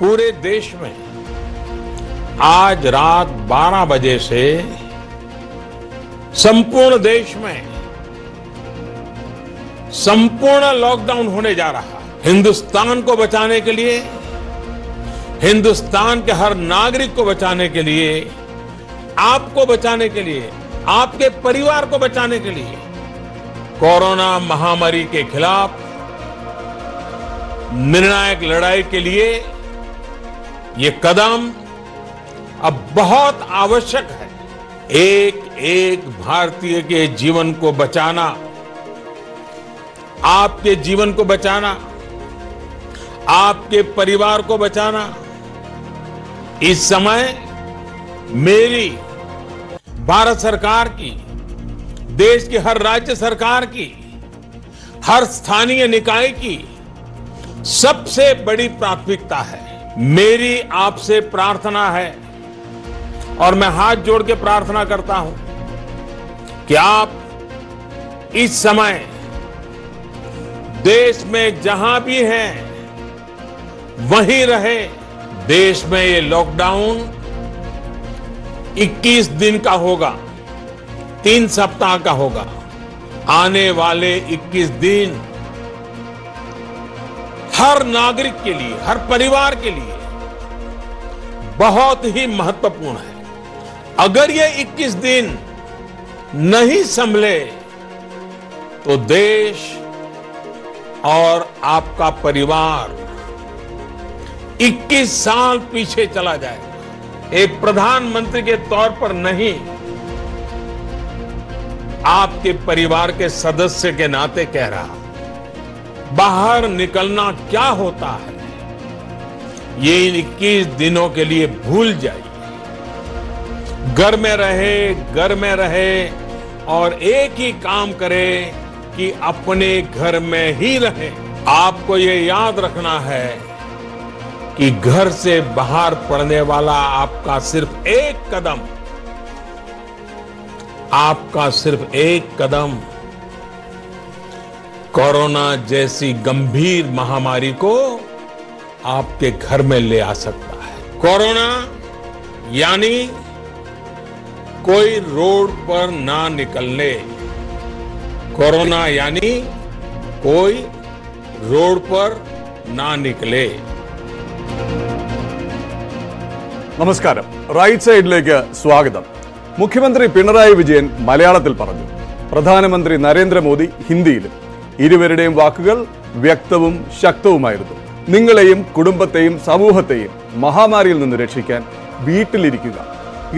पूरे देश में आज रात 12 बजे से संपूर्ण देश में संपूर्ण लॉकडाउन होने जा रहा है हिंदुस्तान को बचाने के लिए हिंदुस्तान के हर नागरिक को बचाने के लिए आपको बचाने के लिए आपके परिवार को बचाने के लिए कोरोना महामारी के खिलाफ निर्णायक लड़ाई के लिए ये कदम अब बहुत आवश्यक है एक एक भारतीय के जीवन को बचाना आपके जीवन को बचाना आपके परिवार को बचाना इस समय मेरी भारत सरकार की देश की हर राज्य सरकार की हर स्थानीय निकाय की सबसे बड़ी प्राथमिकता है मेरी आपसे प्रार्थना है और मैं हाथ जोड़ के प्रार्थना करता हूं कि आप इस समय देश में जहां भी हैं वहीं रहे देश में ये लॉकडाउन 21 दिन का होगा तीन सप्ताह का होगा आने वाले 21 दिन हर नागरिक के लिए हर परिवार के लिए बहुत ही महत्वपूर्ण है अगर ये 21 दिन नहीं संभले तो देश और आपका परिवार 21 साल पीछे चला जाए एक प्रधानमंत्री के तौर पर नहीं आपके परिवार के सदस्य के नाते कह रहा बाहर निकलना क्या होता है ये इन 21 दिनों के लिए भूल जाइए घर में रहे घर में रहे और एक ही काम करे कि अपने घर में ही रहे आपको ये याद रखना है कि घर से बाहर पड़ने वाला आपका सिर्फ एक कदम आपका सिर्फ एक कदम कोरोना जैसी गंभीर महामारी को आपके घर में ले आ सकता है कोरोना यानी कोई रोड पर ना निकलने कोरोना यानी कोई रोड पर ना निकले നമസ്കാരം റൈറ്റ് സൈഡിലേക്ക് സ്വാഗതം മുഖ്യമന്ത്രി പിണറായി വിജയൻ മലയാളത്തിൽ പറഞ്ഞു പ്രധാനമന്ത്രി നരേന്ദ്രമോദി ഹിന്ദിയിലും ഇരുവരുടെയും വാക്കുകൾ വ്യക്തവും ശക്തവുമായിരുന്നു നിങ്ങളെയും കുടുംബത്തെയും സമൂഹത്തെയും മഹാമാരിയിൽ നിന്ന് രക്ഷിക്കാൻ വീട്ടിലിരിക്കുക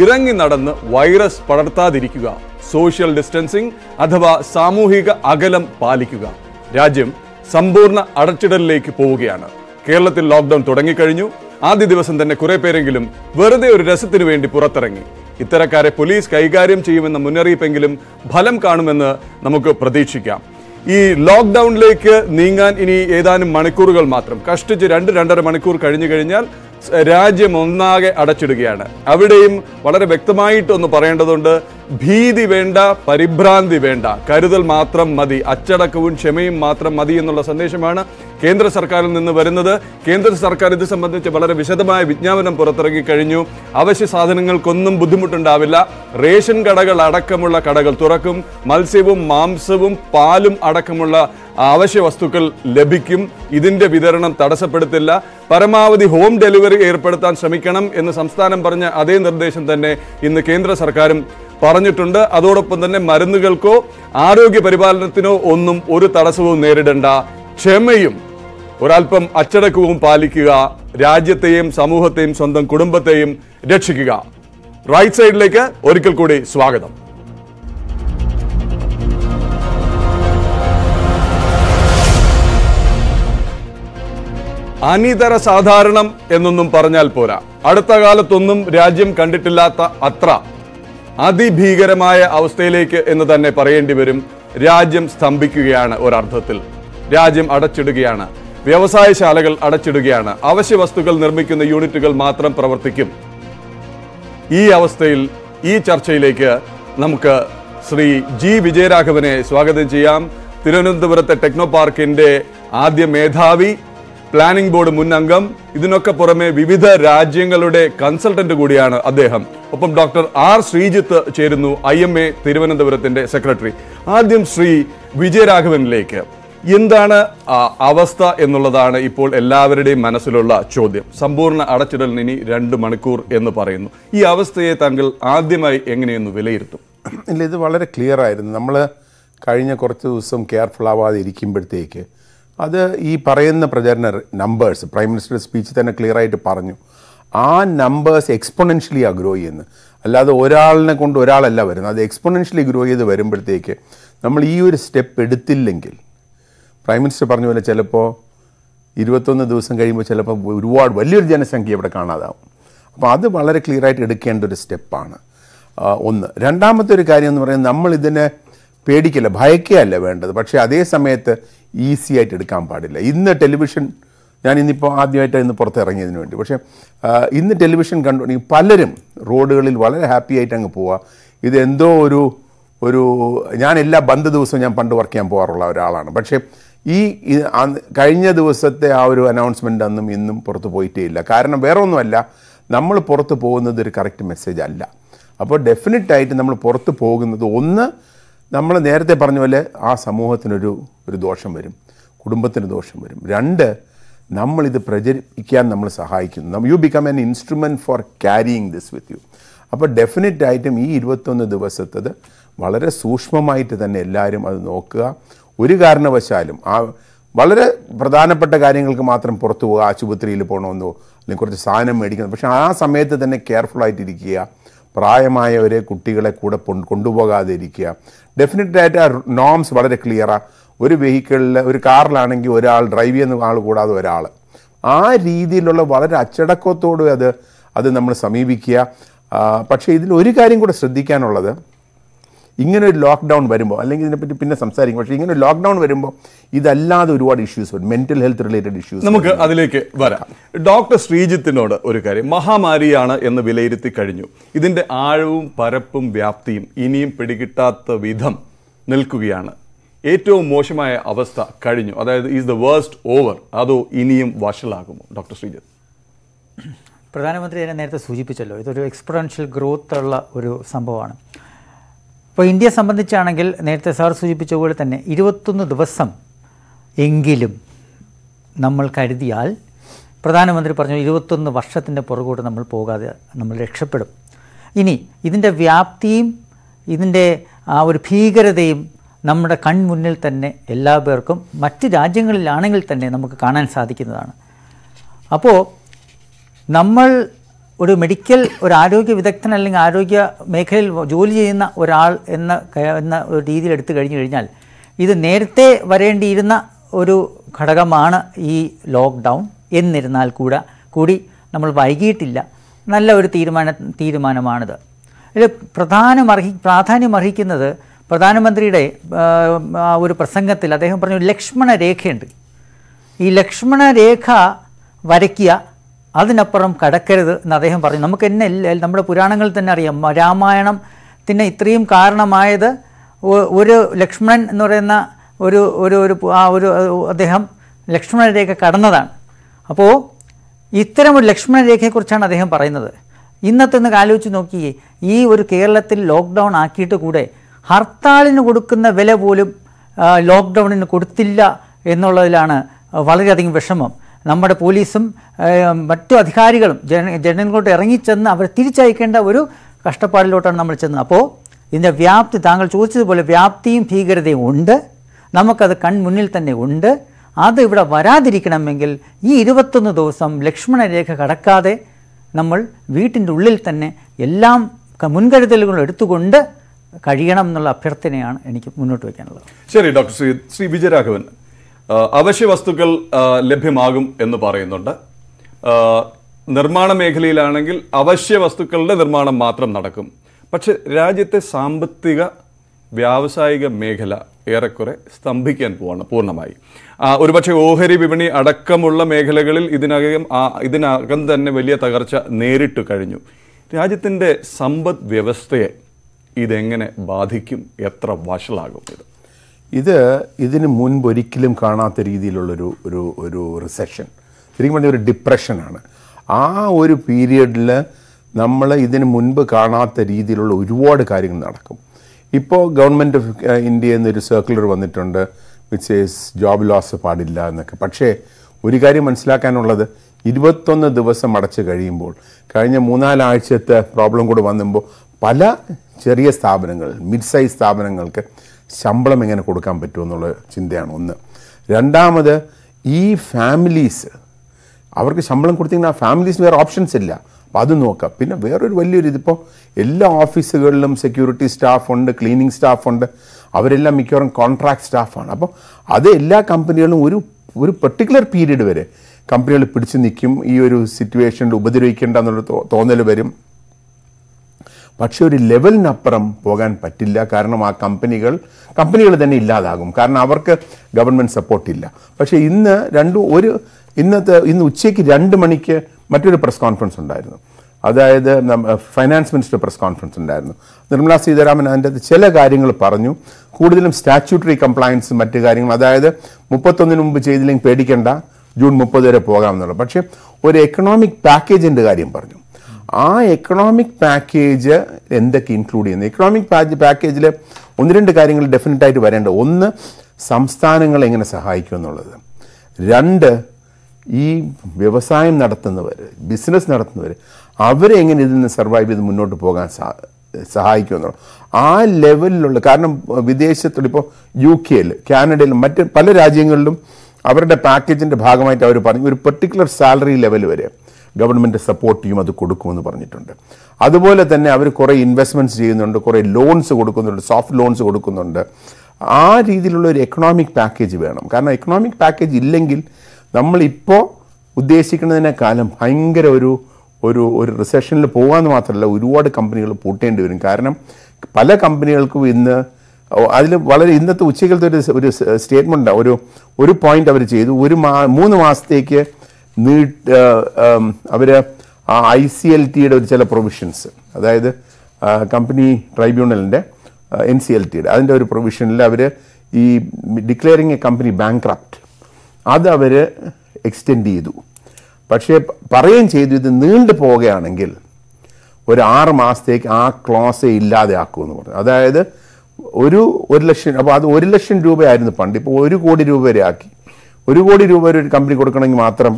ഇറങ്ങി നടന്ന് വൈറസ് പടർത്താതിരിക്കുക സോഷ്യൽ ഡിസ്റ്റൻസിംഗ് അഥവാ സാമൂഹിക അകലം പാലിക്കുക രാജ്യം സമ്പൂർണ്ണ അടച്ചിടലിലേക്ക് പോവുകയാണ് കേരളത്തിൽ ലോക്ക്ഡൗൺ തുടങ്ങിക്കഴിഞ്ഞു ആദ്യ ദിവസം തന്നെ കുറെ പേരെങ്കിലും വെറുതെ ഒരു രസത്തിനു വേണ്ടി പുറത്തിറങ്ങി ഇത്തരക്കാരെ പോലീസ് കൈകാര്യം ചെയ്യുമെന്ന മുന്നറിയിപ്പെങ്കിലും ഫലം കാണുമെന്ന് നമുക്ക് പ്രതീക്ഷിക്കാം ഈ ലോക്ക്ഡൗണിലേക്ക് നീങ്ങാൻ ഇനി ഏതാനും മണിക്കൂറുകൾ മാത്രം കഷ്ടിച്ച് രണ്ട് രണ്ടര മണിക്കൂർ കഴിഞ്ഞു കഴിഞ്ഞാൽ രാജ്യം ഒന്നാകെ അടച്ചിടുകയാണ് അവിടെയും വളരെ വ്യക്തമായിട്ടൊന്ന് പറയേണ്ടതുണ്ട് ഭീതി വേണ്ട പരിഭ്രാന്തി വേണ്ട കരുതൽ മാത്രം മതി അച്ചടക്കവും ക്ഷമയും മാത്രം മതി എന്നുള്ള സന്ദേശമാണ് കേന്ദ്ര സർക്കാരിൽ നിന്ന് വരുന്നത് കേന്ദ്ര സർക്കാർ ഇത് സംബന്ധിച്ച് വളരെ വിശദമായ വിജ്ഞാപനം പുറത്തിറക്കി കഴിഞ്ഞു അവശ്യ സാധനങ്ങൾക്കൊന്നും ബുദ്ധിമുട്ടുണ്ടാവില്ല റേഷൻ കടകൾ അടക്കമുള്ള കടകൾ തുറക്കും മത്സ്യവും മാംസവും പാലും അടക്കമുള്ള അവശ്യ വസ്തുക്കൾ ലഭിക്കും ഇതിൻ്റെ വിതരണം തടസ്സപ്പെടുത്തില്ല പരമാവധി ഹോം ഡെലിവറി ഏർപ്പെടുത്താൻ ശ്രമിക്കണം എന്ന് സംസ്ഥാനം പറഞ്ഞ അതേ നിർദ്ദേശം തന്നെ ഇന്ന് കേന്ദ്ര സർക്കാരും പറഞ്ഞിട്ടുണ്ട് അതോടൊപ്പം തന്നെ മരുന്നുകൾക്കോ ആരോഗ്യ പരിപാലനത്തിനോ ഒന്നും ഒരു തടസ്സവും നേരിടേണ്ട ക്ഷമയും ഒരൽപ്പം അച്ചടക്കവും പാലിക്കുക രാജ്യത്തെയും സമൂഹത്തെയും സ്വന്തം കുടുംബത്തെയും രക്ഷിക്കുക റൈറ്റ് സൈഡിലേക്ക് ഒരിക്കൽ കൂടി സ്വാഗതം അനിതര സാധാരണം എന്നൊന്നും പറഞ്ഞാൽ പോരാ അടുത്ത കാലത്തൊന്നും രാജ്യം കണ്ടിട്ടില്ലാത്ത അത്ര അതിഭീകരമായ അവസ്ഥയിലേക്ക് എന്ന് തന്നെ പറയേണ്ടി വരും രാജ്യം സ്തംഭിക്കുകയാണ് ഒരർത്ഥത്തിൽ രാജ്യം അടച്ചിടുകയാണ് വ്യവസായശാലകൾ അടച്ചിടുകയാണ് അവശ്യ വസ്തുക്കൾ നിർമ്മിക്കുന്ന യൂണിറ്റുകൾ മാത്രം പ്രവർത്തിക്കും ഈ അവസ്ഥയിൽ ഈ ചർച്ചയിലേക്ക് നമുക്ക് ശ്രീ ജി വിജയരാഘവനെ സ്വാഗതം ചെയ്യാം തിരുവനന്തപുരത്തെ ടെക്നോ പാർക്കിന്റെ ആദ്യ മേധാവി പ്ലാനിംഗ് ബോർഡ് മുൻ അംഗം ഇതിനൊക്കെ പുറമെ വിവിധ രാജ്യങ്ങളുടെ കൺസൾട്ടന്റ് കൂടിയാണ് അദ്ദേഹം ഒപ്പം ഡോക്ടർ ആർ ശ്രീജിത്ത് ചേരുന്നു ഐ എം എ തിരുവനന്തപുരത്തിന്റെ സെക്രട്ടറി ആദ്യം ശ്രീ വിജയരാഘവനിലേക്ക് എന്താണ് അവസ്ഥ എന്നുള്ളതാണ് ഇപ്പോൾ എല്ലാവരുടെയും മനസ്സിലുള്ള ചോദ്യം സമ്പൂർണ്ണ അടച്ചിടലിന് ഇനി രണ്ട് മണിക്കൂർ എന്ന് പറയുന്നു ഈ അവസ്ഥയെ താങ്കൾ ആദ്യമായി എങ്ങനെയെന്ന് വിലയിരുത്തും ഇല്ല ഇത് വളരെ ക്ലിയർ ആയിരുന്നു നമ്മൾ കഴിഞ്ഞ കുറച്ച് ദിവസം കെയർഫുൾ ആവാതെ ഇരിക്കുമ്പോഴത്തേക്ക് അത് ഈ പറയുന്ന പ്രചരണ നമ്പേഴ്സ് പ്രൈം മിനിസ്റ്റർ സ്പീച്ച് തന്നെ ക്ലിയർ ആയിട്ട് പറഞ്ഞു ആ നമ്പേഴ്സ് എക്സ്പൊണൻഷ്യലി ആ ഗ്രോ ചെയ്യുന്നത് അല്ലാതെ ഒരാളിനെ കൊണ്ട് ഒരാളല്ല വരുന്നത് അത് എക്സ്പൊണൻഷ്യലി ഗ്രോ ചെയ്ത് വരുമ്പോഴത്തേക്ക് നമ്മൾ ഈ ഒരു സ്റ്റെപ്പ് എടുത്തില്ലെങ്കിൽ പ്രൈം മിനിസ്റ്റർ പറഞ്ഞ പോലെ ചിലപ്പോൾ ഇരുപത്തൊന്ന് ദിവസം കഴിയുമ്പോൾ ചിലപ്പോൾ ഒരുപാട് വലിയൊരു ജനസംഖ്യ ഇവിടെ കാണാതാവും അപ്പോൾ അത് വളരെ ക്ലിയറായിട്ട് എടുക്കേണ്ട ഒരു സ്റ്റെപ്പാണ് ഒന്ന് രണ്ടാമത്തെ ഒരു കാര്യം എന്ന് പറയുന്നത് നമ്മൾ ഇതിനെ പേടിക്കല്ല ഭയക്കുകയല്ല വേണ്ടത് പക്ഷേ അതേ സമയത്ത് ഈസി ആയിട്ട് എടുക്കാൻ പാടില്ല ഇന്ന് ടെലിവിഷൻ ഞാൻ ഇന്നിപ്പോൾ ആദ്യമായിട്ട് ഇന്ന് പുറത്തിറങ്ങിയതിന് വേണ്ടി പക്ഷേ ഇന്ന് ടെലിവിഷൻ കണ്ടു പലരും റോഡുകളിൽ വളരെ ഹാപ്പി ആയിട്ട് അങ്ങ് പോവുക ഇതെന്തോ ഒരു ഒരു ഞാൻ എല്ലാ ബന്ധ ദിവസവും ഞാൻ പണ്ട് വർക്ക് ചെയ്യാൻ പോകാറുള്ള ഒരാളാണ് പക്ഷേ ഈ കഴിഞ്ഞ ദിവസത്തെ ആ ഒരു അനൗൺസ്മെൻ്റ് അന്നും ഇന്നും പുറത്ത് പോയിട്ടേ ഇല്ല കാരണം വേറെ ഒന്നുമല്ല നമ്മൾ പുറത്ത് പോകുന്നത് ഒരു കറക്റ്റ് മെസ്സേജ് അല്ല അപ്പോൾ ഡെഫിനറ്റായിട്ട് നമ്മൾ പുറത്ത് പോകുന്നത് ഒന്ന് നമ്മൾ നേരത്തെ പറഞ്ഞ പോലെ ആ സമൂഹത്തിനൊരു ഒരു ദോഷം വരും കുടുംബത്തിന് ദോഷം വരും രണ്ട് നമ്മളിത് പ്രചരിപ്പിക്കാൻ നമ്മൾ സഹായിക്കുന്നു you become an instrument for carrying this with you അപ്പോൾ ഡെഫിനറ്റ് ആയിട്ടും ഈ ഇരുപത്തൊന്ന് ദിവസത്തത് വളരെ സൂക്ഷ്മമായിട്ട് തന്നെ എല്ലാവരും അത് നോക്കുക ഒരു കാരണവശാലും ആ വളരെ പ്രധാനപ്പെട്ട കാര്യങ്ങൾക്ക് മാത്രം പുറത്തു പോകുക ആശുപത്രിയിൽ പോകണമെന്നോ അല്ലെങ്കിൽ കുറച്ച് സാധനം മേടിക്കണം പക്ഷേ ആ സമയത്ത് തന്നെ കെയർഫുള്ളായിട്ടിരിക്കുക പ്രായമായവരെ കുട്ടികളെ കൂടെ കൊണ്ടുപോകാതെ ഇരിക്കുക ആ നോംസ് വളരെ ക്ലിയറാണ് ഒരു വെഹിക്കിളിൽ ഒരു കാറിലാണെങ്കിൽ ഒരാൾ ഡ്രൈവ് ചെയ്യുന്ന ആൾ കൂടാതെ ഒരാൾ ആ രീതിയിലുള്ള വളരെ അച്ചടക്കത്തോടെ അത് അത് നമ്മൾ സമീപിക്കുക പക്ഷേ ഇതിൽ ഒരു കാര്യം കൂടെ ശ്രദ്ധിക്കാനുള്ളത് ഇങ്ങനെ ഒരു ലോക്ക്ഡൗൺ വരുമ്പോൾ അല്ലെങ്കിൽ ഇതിനെപ്പറ്റി പിന്നെ സംസാരിക്കും പക്ഷേ ഇങ്ങനെ ഒരു ലോക്ക്ഡൗൺ വരുമ്പോൾ ഇതല്ലാതെ ഒരുപാട് ഇഷ്യൂസ് വരും മെന്റൽ ഹെൽത്ത് റിലേറ്റഡ് ഇഷ്യൂസ് നമുക്ക് അതിലേക്ക് വരാം ഡോക്ടർ ശ്രീജിത്തിനോട് ഒരു കാര്യം മഹാമാരിയാണ് എന്ന് വിലയിരുത്തി കഴിഞ്ഞു ഇതിൻ്റെ ആഴവും പരപ്പും വ്യാപ്തിയും ഇനിയും പിടികിട്ടാത്ത വിധം നിൽക്കുകയാണ് ഏറ്റവും മോശമായ അവസ്ഥ കഴിഞ്ഞു അതായത് ഈസ് ദ വേർസ്റ്റ് ഓവർ അതോ ഇനിയും വഷളാകുമോ ഡോക്ടർ ശ്രീജിത്ത് പ്രധാനമന്ത്രി എന്നെ നേരത്തെ സൂചിപ്പിച്ചല്ലോ ഇതൊരു എക്സ്പെറൻഷ്യൽ ഗ്രോത്ത് ഉള്ള ഒരു സംഭവമാണ് ഇപ്പോൾ ഇന്ത്യയെ സംബന്ധിച്ചാണെങ്കിൽ നേരത്തെ സാർ സൂചിപ്പിച്ച പോലെ തന്നെ ഇരുപത്തൊന്ന് ദിവസം എങ്കിലും നമ്മൾ കരുതിയാൽ പ്രധാനമന്ത്രി പറഞ്ഞു ഇരുപത്തൊന്ന് വർഷത്തിൻ്റെ പുറകോട്ട് നമ്മൾ പോകാതെ നമ്മൾ രക്ഷപ്പെടും ഇനി ഇതിൻ്റെ വ്യാപ്തിയും ഇതിൻ്റെ ആ ഒരു ഭീകരതയും നമ്മുടെ കൺമുന്നിൽ തന്നെ എല്ലാ പേർക്കും മറ്റ് രാജ്യങ്ങളിലാണെങ്കിൽ തന്നെ നമുക്ക് കാണാൻ സാധിക്കുന്നതാണ് അപ്പോൾ നമ്മൾ ഒരു മെഡിക്കൽ ഒരു ആരോഗ്യ വിദഗ്ധൻ അല്ലെങ്കിൽ ആരോഗ്യ മേഖലയിൽ ജോലി ചെയ്യുന്ന ഒരാൾ എന്ന എന്ന ഒരു രീതിയിൽ എടുത്തു കഴിഞ്ഞു കഴിഞ്ഞാൽ ഇത് നേരത്തെ വരേണ്ടിയിരുന്ന ഒരു ഘടകമാണ് ഈ ലോക്ക്ഡൗൺ എന്നിരുന്നാൽ കൂടെ കൂടി നമ്മൾ വൈകിയിട്ടില്ല നല്ല ഒരു തീരുമാന തീരുമാനമാണിത് ഇതിൽ പ്രധാനമർഹി പ്രാധാന്യമർഹിക്കുന്നത് പ്രധാനമന്ത്രിയുടെ ഒരു പ്രസംഗത്തിൽ അദ്ദേഹം പറഞ്ഞു ലക്ഷ്മണ രേഖയുണ്ട് ഈ ലക്ഷ്മണ രേഖ വരയ്ക്കുക അതിനപ്പുറം കടക്കരുത് എന്ന് അദ്ദേഹം പറഞ്ഞു നമുക്ക് എന്നെ നമ്മുടെ പുരാണങ്ങളിൽ തന്നെ അറിയാം രാമായണത്തിന് ഇത്രയും കാരണമായത് ഒരു ലക്ഷ്മണൻ എന്ന് പറയുന്ന ഒരു ഒരു ഒരു ആ ഒരു അദ്ദേഹം ലക്ഷ്മണരേഖ കടന്നതാണ് അപ്പോൾ ഇത്തരം ഒരു ലക്ഷ്മണരേഖയെക്കുറിച്ചാണ് അദ്ദേഹം പറയുന്നത് ഇന്നത്തെ നിന്ന് ആലോചിച്ച് നോക്കിയേ ഈ ഒരു കേരളത്തിൽ ലോക്ക്ഡൗൺ ആക്കിയിട്ട് കൂടെ ഹർത്താലിന് കൊടുക്കുന്ന വില പോലും ലോക്ക്ഡൗണിന് കൊടുത്തില്ല എന്നുള്ളതിലാണ് വളരെയധികം വിഷമം നമ്മുടെ പോലീസും മറ്റു അധികാരികളും ജന ജനങ്ങളോട്ട് ഇറങ്ങിച്ചെന്ന് അവരെ തിരിച്ചയക്കേണ്ട ഒരു കഷ്ടപ്പാടിലോട്ടാണ് നമ്മൾ ചെന്നത് അപ്പോൾ ഇതിൻ്റെ വ്യാപ്തി താങ്കൾ ചോദിച്ചതുപോലെ വ്യാപ്തിയും ഭീകരതയും ഉണ്ട് നമുക്കത് കൺമുന്നിൽ തന്നെ ഉണ്ട് അത് ഇവിടെ വരാതിരിക്കണമെങ്കിൽ ഈ ഇരുപത്തൊന്ന് ദിവസം ലക്ഷ്മണരേഖ കടക്കാതെ നമ്മൾ വീട്ടിൻ്റെ ഉള്ളിൽ തന്നെ എല്ലാം മുൻകരുതലുകൾ എടുത്തുകൊണ്ട് കഴിയണം എന്നുള്ള അഭ്യർത്ഥനയാണ് എനിക്ക് മുന്നോട്ട് വയ്ക്കാനുള്ളത് ശരി ഡോക്ടർ ശ്രീ ശ്രീ വിജയരാഘവൻ അവശ്യ വസ്തുക്കൾ ലഭ്യമാകും എന്ന് പറയുന്നുണ്ട് നിർമ്മാണ മേഖലയിലാണെങ്കിൽ അവശ്യ വസ്തുക്കളുടെ നിർമ്മാണം മാത്രം നടക്കും പക്ഷെ രാജ്യത്തെ സാമ്പത്തിക വ്യാവസായിക മേഖല ഏറെക്കുറെ സ്തംഭിക്കാൻ പോവാണ് പൂർണ്ണമായി ഒരുപക്ഷെ ഓഹരി വിപണി അടക്കമുള്ള മേഖലകളിൽ ഇതിനകം ഇതിനകം തന്നെ വലിയ തകർച്ച നേരിട്ട് കഴിഞ്ഞു രാജ്യത്തിൻ്റെ സമ്പദ് വ്യവസ്ഥയെ ഇതെങ്ങനെ ബാധിക്കും എത്ര വഷളാകും ഇത് ഇത് ഇതിന് മുൻപൊരിക്കലും കാണാത്ത രീതിയിലുള്ളൊരു ഒരു ഒരു റിസെഷൻ ശരിക്കും പറഞ്ഞാൽ ഒരു ഡിപ്രഷനാണ് ആ ഒരു പീരിയഡിൽ നമ്മൾ ഇതിന് മുൻപ് കാണാത്ത രീതിയിലുള്ള ഒരുപാട് കാര്യങ്ങൾ നടക്കും ഇപ്പോൾ ഗവൺമെൻറ് ഓഫ് ഇന്ത്യ എന്നൊരു സർക്കുലർ വന്നിട്ടുണ്ട് വിച്ച് ഈസ് ജോബ് ലോസ് പാടില്ല എന്നൊക്കെ പക്ഷേ ഒരു കാര്യം മനസ്സിലാക്കാനുള്ളത് ഇരുപത്തൊന്ന് ദിവസം അടച്ച് കഴിയുമ്പോൾ കഴിഞ്ഞ മൂന്നാലാഴ്ചത്തെ പ്രോബ്ലം കൂടെ വന്നുമ്പോൾ പല ചെറിയ സ്ഥാപനങ്ങൾ മിഡ് സൈസ് സ്ഥാപനങ്ങൾക്ക് ശമ്പളം എങ്ങനെ കൊടുക്കാൻ പറ്റുമെന്നുള്ള ചിന്തയാണ് ഒന്ന് രണ്ടാമത് ഈ ഫാമിലീസ് അവർക്ക് ശമ്പളം കൊടുത്തിങ്ങനെ ആ ഫാമിലീസിന് വേറെ ഓപ്ഷൻസ് ഇല്ല അപ്പോൾ അത് നോക്കാം പിന്നെ വേറൊരു വലിയൊരു ഇതിപ്പോൾ എല്ലാ ഓഫീസുകളിലും സെക്യൂരിറ്റി സ്റ്റാഫുണ്ട് ക്ലീനിങ് സ്റ്റാഫുണ്ട് അവരെല്ലാം മിക്കവാറും കോൺട്രാക്ട് സ്റ്റാഫാണ് അപ്പോൾ അത് എല്ലാ കമ്പനികളും ഒരു ഒരു പെർട്ടിക്കുലർ പീരീഡ് വരെ കമ്പനികൾ പിടിച്ചു നിൽക്കും ഈ ഒരു സിറ്റുവേഷനിൽ ഉപദ്രവിക്കേണ്ട എന്നുള്ള തോന്നൽ വരും പക്ഷെ ഒരു ലെവലിനപ്പുറം പോകാൻ പറ്റില്ല കാരണം ആ കമ്പനികൾ കമ്പനികൾ തന്നെ ഇല്ലാതാകും കാരണം അവർക്ക് ഗവൺമെൻറ് സപ്പോർട്ടില്ല പക്ഷേ ഇന്ന് രണ്ട് ഒരു ഇന്നത്തെ ഇന്ന് ഉച്ചയ്ക്ക് രണ്ട് മണിക്ക് മറ്റൊരു പ്രസ് കോൺഫറൻസ് ഉണ്ടായിരുന്നു അതായത് ഫൈനാൻസ് മിനിസ്റ്റർ പ്രസ് കോൺഫറൻസ് ഉണ്ടായിരുന്നു നിർമ്മല സീതാരാമൻ അതിൻ്റെ ചില കാര്യങ്ങൾ പറഞ്ഞു കൂടുതലും സ്റ്റാറ്റ്യൂട്ടറി കംപ്ലയൻസ് മറ്റു കാര്യങ്ങൾ അതായത് മുപ്പത്തൊന്നിന് മുമ്പ് ചെയ്തില്ലെങ്കിൽ പേടിക്കേണ്ട ജൂൺ മുപ്പത് വരെ പോകാമെന്നുള്ളത് പക്ഷേ ഒരു എക്കണോമിക് പാക്കേജിൻ്റെ കാര്യം പറഞ്ഞു ആ എക്കണോമിക് പാക്കേജ് എന്തൊക്കെ ഇൻക്ലൂഡ് ചെയ്യുന്നു എക്കണോമിക് പാക്കേജിൽ ഒന്ന് രണ്ട് കാര്യങ്ങൾ ഡെഫിനറ്റായിട്ട് വരേണ്ട ഒന്ന് സംസ്ഥാനങ്ങളെ എങ്ങനെ സഹായിക്കും എന്നുള്ളത് രണ്ട് ഈ വ്യവസായം നടത്തുന്നവർ ബിസിനസ് നടത്തുന്നവർ അവരെ എങ്ങനെ ഇതിൽ നിന്ന് സർവൈവ് ചെയ്ത് മുന്നോട്ട് പോകാൻ സാ സഹായിക്കുമെന്നുള്ള ആ ലെവലിലുള്ള കാരണം വിദേശത്തുള്ള ഇപ്പോൾ യു കെയിൽ കാനഡയിലും മറ്റ് പല രാജ്യങ്ങളിലും അവരുടെ പാക്കേജിൻ്റെ ഭാഗമായിട്ട് അവർ പറഞ്ഞു ഒരു പെർട്ടിക്കുലർ സാലറി ലെവൽ വരെ ഗവൺമെൻറ് സപ്പോർട്ട് ചെയ്യും അത് കൊടുക്കുമെന്ന് പറഞ്ഞിട്ടുണ്ട് അതുപോലെ തന്നെ അവർ കുറേ ഇൻവെസ്റ്റ്മെൻറ്റ്സ് ചെയ്യുന്നുണ്ട് കുറേ ലോൺസ് കൊടുക്കുന്നുണ്ട് സോഫ്റ്റ് ലോൺസ് കൊടുക്കുന്നുണ്ട് ആ രീതിയിലുള്ള ഒരു എക്കണോമിക് പാക്കേജ് വേണം കാരണം എക്കണോമിക് പാക്കേജ് ഇല്ലെങ്കിൽ നമ്മളിപ്പോൾ ഉദ്ദേശിക്കുന്നതിനേക്കാളും ഭയങ്കര ഒരു ഒരു ഒരു റിസഷനിൽ പോകാമെന്ന് മാത്രമല്ല ഒരുപാട് കമ്പനികൾ പൂട്ടേണ്ടി വരും കാരണം പല കമ്പനികൾക്കും ഇന്ന് അതിൽ വളരെ ഇന്നത്തെ ഉച്ചയ്ക്കത്തെ ഒരു ഒരു സ്റ്റേറ്റ്മെൻ്റ് ഒരു ഒരു പോയിന്റ് അവർ ചെയ്തു ഒരു മാ മൂന്ന് മാസത്തേക്ക് നീട്ട് അവർ ആ ഐ സി എൽ ടിയുടെ ഒരു ചില പ്രൊവിഷൻസ് അതായത് കമ്പനി ട്രൈബ്യൂണലിൻ്റെ എൻ സി എൽ ടിയുടെ അതിൻ്റെ ഒരു പ്രൊവിഷനിൽ അവർ ഈ ഡിക്ലെയറിങ് എ കമ്പനി ക്രാഫ്റ്റ് അത് അവർ എക്സ്റ്റെൻഡ് ചെയ്തു പക്ഷേ പറയുകയും ചെയ്തു ഇത് നീണ്ടു പോവുകയാണെങ്കിൽ ഒരു ആറ് മാസത്തേക്ക് ആ ക്ലോസേ ഇല്ലാതെ ആക്കുമെന്ന് പറഞ്ഞു അതായത് ഒരു ഒരു ലക്ഷം അപ്പോൾ അത് ഒരു ലക്ഷം രൂപയായിരുന്നു പണ്ട് ഇപ്പോൾ ഒരു കോടി രൂപ വരെ ആക്കി ഒരു കോടി രൂപ വരെ ഒരു കമ്പനി കൊടുക്കണമെങ്കിൽ മാത്രം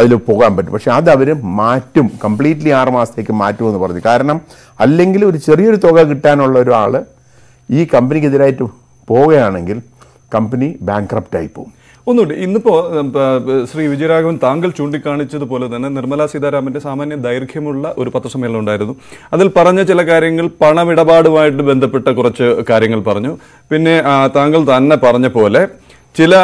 അതിൽ പോകാൻ പറ്റും പക്ഷേ അത് അവർ മാറ്റും കംപ്ലീറ്റ്ലി ആറ് മാസത്തേക്ക് മാറ്റുമെന്ന് പറഞ്ഞു കാരണം അല്ലെങ്കിൽ ഒരു ചെറിയൊരു തുക കിട്ടാനുള്ള ഒരാൾ ഈ കമ്പനിക്കെതിരായിട്ട് പോവുകയാണെങ്കിൽ കമ്പനി ആയി പോകും ഒന്നുമില്ല ഇന്നിപ്പോൾ ശ്രീ വിജയരാഘവൻ താങ്കൾ ചൂണ്ടിക്കാണിച്ചതുപോലെ തന്നെ നിർമ്മലാ സീതാരാമൻ്റെ സാമാന്യ ദൈർഘ്യമുള്ള ഒരു പത്രസമ്മേളനം ഉണ്ടായിരുന്നു അതിൽ പറഞ്ഞ ചില കാര്യങ്ങൾ പണമിടപാടുമായിട്ട് ബന്ധപ്പെട്ട കുറച്ച് കാര്യങ്ങൾ പറഞ്ഞു പിന്നെ താങ്കൾ തന്നെ പറഞ്ഞ പോലെ ചില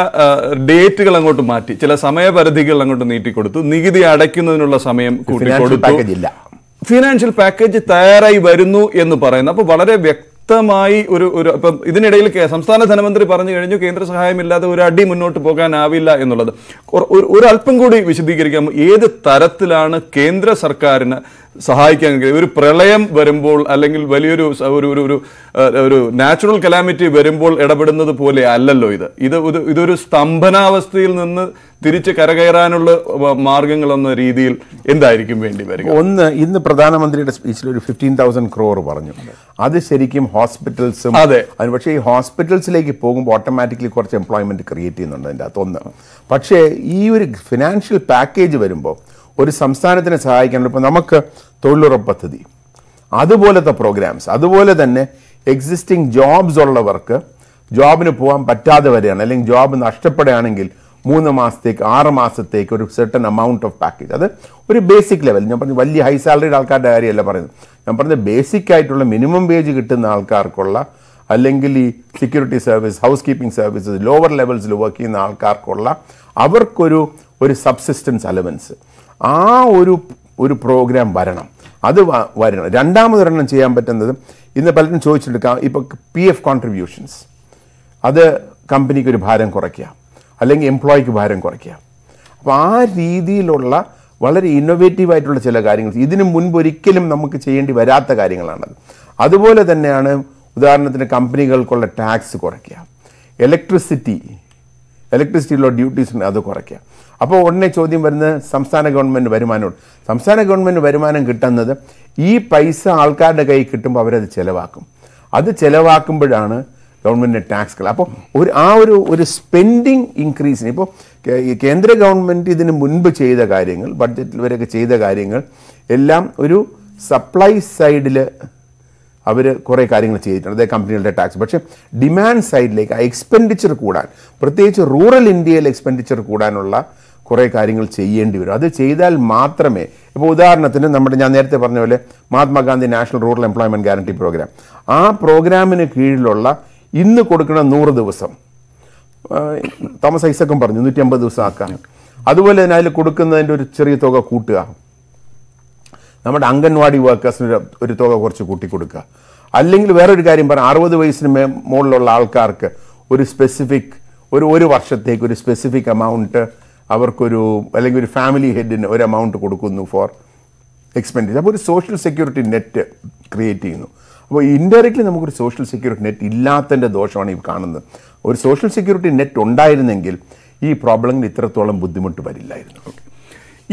ഡേറ്റുകൾ അങ്ങോട്ട് മാറ്റി ചില സമയപരിധികൾ അങ്ങോട്ട് നീട്ടിക്കൊടുത്തു നികുതി അടയ്ക്കുന്നതിനുള്ള സമയം കൊടുത്തില്ല ഫിനാൻഷ്യൽ പാക്കേജ് തയ്യാറായി വരുന്നു എന്ന് പറയുന്നു അപ്പോൾ വളരെ വ്യക്തമായി ഒരു ഒരു ഇപ്പം ഇതിനിടയിൽ സംസ്ഥാന ധനമന്ത്രി പറഞ്ഞു കഴിഞ്ഞു കേന്ദ്ര സഹായമില്ലാതെ ഒരു അടി മുന്നോട്ട് പോകാനാവില്ല എന്നുള്ളത് ഒരു അല്പം കൂടി വിശദീകരിക്കാം ഏത് തരത്തിലാണ് കേന്ദ്ര സർക്കാരിന് സഹായിക്കാൻ ഒരു പ്രളയം വരുമ്പോൾ അല്ലെങ്കിൽ വലിയൊരു ഒരു ഒരു ഒരു നാച്ചുറൽ കലാമിറ്റി വരുമ്പോൾ ഇടപെടുന്നത് പോലെ അല്ലല്ലോ ഇത് ഇത് ഇതൊരു സ്തംഭനാവസ്ഥയിൽ നിന്ന് തിരിച്ച് കരകയറാനുള്ള മാർഗങ്ങൾ എന്ന രീതിയിൽ എന്തായിരിക്കും വേണ്ടി വരിക ഒന്ന് ഇന്ന് പ്രധാനമന്ത്രിയുടെ സ്പീച്ചിൽ ഒരു ഫിഫ്റ്റീൻ തൗസൻഡ് ക്രോർ പറഞ്ഞു അത് ശരിക്കും ഹോസ്പിറ്റൽസും അതെ പക്ഷേ ഈ ഹോസ്പിറ്റൽസിലേക്ക് പോകുമ്പോൾ ഓട്ടോമാറ്റിക്കലി കുറച്ച് എംപ്ലോയ്മെന്റ് ക്രിയേറ്റ് ചെയ്യുന്നുണ്ട് അതിൻ്റെ അകത്ത് ഒന്ന് പക്ഷേ ഈ ഒരു ഫിനാൻഷ്യൽ പാക്കേജ് വരുമ്പോൾ ഒരു സംസ്ഥാനത്തിനെ സഹായിക്കാനുള്ള ഇപ്പോൾ നമുക്ക് തൊഴിലുറപ്പ് പദ്ധതി അതുപോലത്തെ പ്രോഗ്രാംസ് അതുപോലെ തന്നെ എക്സിസ്റ്റിംഗ് ജോബ്സ് ഉള്ളവർക്ക് ജോബിന് പോകാൻ പറ്റാതെ വരികയാണ് അല്ലെങ്കിൽ ജോബ് നഷ്ടപ്പെടുകയാണെങ്കിൽ മൂന്ന് മാസത്തേക്ക് ആറ് മാസത്തേക്ക് ഒരു സെർട്ടൺ എമൗണ്ട് ഓഫ് പാക്കേജ് അത് ഒരു ബേസിക് ലെവൽ ഞാൻ പറഞ്ഞു വലിയ ഹൈ സാലറിയുടെ ആൾക്കാരുടെ കാര്യമല്ല പറയുന്നത് ഞാൻ പറഞ്ഞത് ബേസിക് ആയിട്ടുള്ള മിനിമം വേജ് കിട്ടുന്ന ആൾക്കാർക്കുള്ള അല്ലെങ്കിൽ ഈ security service housekeeping services lower ലെവൽസിൽ വർക്ക് ചെയ്യുന്ന ആൾക്കാർക്കുള്ള അവർക്കൊരു ഒരു സബ്സിസ്റ്റൻസ് അലവൻസ് ആ ഒരു ഒരു പ്രോഗ്രാം വരണം അത് വരണം ഒരെണ്ണം ചെയ്യാൻ പറ്റുന്നത് ഇന്ന് പലരും ചോദിച്ചിട്ടുണ്ട് ഇപ്പോൾ പി എഫ് കോൺട്രിബ്യൂഷൻസ് അത് കമ്പനിക്ക് ഒരു ഭാരം കുറയ്ക്കുക അല്ലെങ്കിൽ എംപ്ലോയിക്ക് ഭാരം കുറയ്ക്കുക അപ്പോൾ ആ രീതിയിലുള്ള വളരെ ഇന്നൊവേറ്റീവ് ആയിട്ടുള്ള ചില കാര്യങ്ങൾ ഇതിനു മുൻപ് ഒരിക്കലും നമുക്ക് ചെയ്യേണ്ടി വരാത്ത കാര്യങ്ങളാണത് അതുപോലെ തന്നെയാണ് ഉദാഹരണത്തിന് കമ്പനികൾക്കുള്ള ടാക്സ് കുറയ്ക്കുക ഇലക്ട്രിസിറ്റി ഇലക്ട്രിസിറ്റിയിലുള്ള ഡ്യൂട്ടീസ് അത് കുറയ്ക്കുക അപ്പോൾ ഉടനെ ചോദ്യം വരുന്നത് സംസ്ഥാന ഗവൺമെൻറ് വരുമാനമുണ്ട് സംസ്ഥാന ഗവൺമെൻറ് വരുമാനം കിട്ടുന്നത് ഈ പൈസ ആൾക്കാരുടെ കയ്യിൽ കിട്ടുമ്പോൾ അവരത് ചിലവാക്കും അത് ചിലവാക്കുമ്പോഴാണ് ഗവൺമെൻറ് ടാക്സുകൾ അപ്പോൾ ഒരു ആ ഒരു ഒരു സ്പെൻഡിങ് ഇൻക്രീസിന് ഇപ്പോൾ കേന്ദ്ര ഗവൺമെൻറ് ഇതിന് മുൻപ് ചെയ്ത കാര്യങ്ങൾ ബഡ്ജറ്റിൽ വരെയൊക്കെ ചെയ്ത കാര്യങ്ങൾ എല്ലാം ഒരു സപ്ലൈ സൈഡിൽ അവർ കുറേ കാര്യങ്ങൾ ചെയ്തിട്ടുണ്ട് അതായത് കമ്പനികളുടെ ടാക്സ് പക്ഷേ ഡിമാൻഡ് സൈഡിലേക്ക് ആ എക്സ്പെൻഡിച്ചർ കൂടാൻ പ്രത്യേകിച്ച് റൂറൽ ഇന്ത്യയിൽ എക്സ്പെൻഡിച്ചർ കൂടാനുള്ള കുറേ കാര്യങ്ങൾ ചെയ്യേണ്ടി വരും അത് ചെയ്താൽ മാത്രമേ ഇപ്പോൾ ഉദാഹരണത്തിന് നമ്മുടെ ഞാൻ നേരത്തെ പറഞ്ഞ പോലെ Mahatma Gandhi national rural employment guarantee programme ആ പ്രോഗ്രാമിന് കീഴിലുള്ള ഇന്ന് കൊടുക്കുന്ന നൂറ് ദിവസം തോമസ് ഐസക്കും പറഞ്ഞു നൂറ്റി അമ്പത് ദിവസം ആക്കാൻ അതുപോലെ തന്നെ അതിൽ കൊടുക്കുന്നതിൻ്റെ ഒരു ചെറിയ തുക കൂട്ടുക നമ്മുടെ അംഗൻവാടി വർക്കേഴ്സിന് ഒരു തുക കുറച്ച് കൂട്ടി കൊടുക്കുക അല്ലെങ്കിൽ വേറൊരു കാര്യം പറയാം അറുപത് വയസ്സിന് മേ മുകളിലുള്ള ആൾക്കാർക്ക് ഒരു സ്പെസിഫിക് ഒരു ഒരു വർഷത്തേക്ക് ഒരു സ്പെസിഫിക് എമൗണ്ട് അവർക്കൊരു അല്ലെങ്കിൽ ഒരു ഫാമിലി ഹെഡിന് ഒരു എമൗണ്ട് കൊടുക്കുന്നു ഫോർ എക്സ്പെൻഡിച്ചർ അപ്പോൾ ഒരു സോഷ്യൽ സെക്യൂരിറ്റി നെറ്റ് ക്രിയേറ്റ് ചെയ്യുന്നു അപ്പോൾ ഇൻഡയറക്റ്റ്ലി നമുക്കൊരു സോഷ്യൽ സെക്യൂരിറ്റി നെറ്റ് ഇല്ലാത്തതിൻ്റെ ദോഷമാണ് ഈ കാണുന്നത് ഒരു സോഷ്യൽ സെക്യൂരിറ്റി നെറ്റ് ഉണ്ടായിരുന്നെങ്കിൽ ഈ പ്രോബ്ലങ്ങൾ ഇത്രത്തോളം ബുദ്ധിമുട്ട് വരില്ലായിരുന്നു